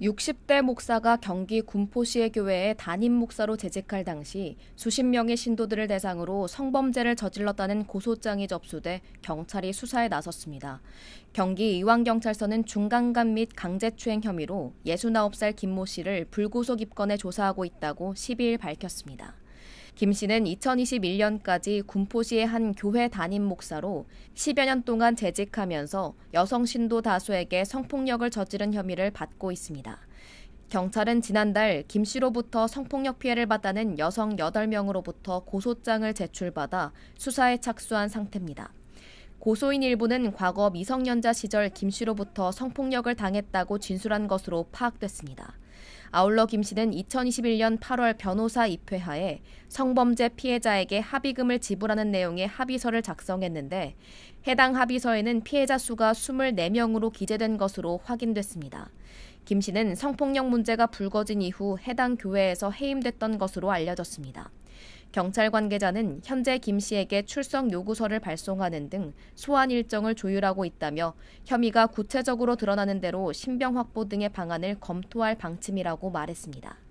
60대 목사가 경기 군포시의 교회에 담임 목사로 재직할 당시 수십 명의 신도들을 대상으로 성범죄를 저질렀다는 고소장이 접수돼 경찰이 수사에 나섰습니다. 경기 이완경찰서는 중간간 및 강제추행 혐의로 69살 김모 씨를 불구속 입건해 조사하고 있다고 12일 밝혔습니다. 김 씨는 2021년까지 군포시의 한 교회 담임 목사로 10여 년 동안 재직하면서 여성 신도 다수에게 성폭력을 저지른 혐의를 받고 있습니다. 경찰은 지난달 김 씨로부터 성폭력 피해를 받다는 여성 8명으로부터 고소장을 제출받아 수사에 착수한 상태입니다. 고소인 일부는 과거 미성년자 시절 김 씨로부터 성폭력을 당했다고 진술한 것으로 파악됐습니다. 아울러 김 씨는 2021년 8월 변호사 입회하에 성범죄 피해자에게 합의금을 지불하는 내용의 합의서를 작성했는데 해당 합의서에는 피해자 수가 24명으로 기재된 것으로 확인됐습니다. 김 씨는 성폭력 문제가 불거진 이후 해당 교회에서 해임됐던 것으로 알려졌습니다. 경찰 관계자는 현재 김 씨에게 출석 요구서를 발송하는 등 소환 일정을 조율하고 있다며 혐의가 구체적으로 드러나는 대로 신병 확보 등의 방안을 검토할 방침이라고 말했습니다.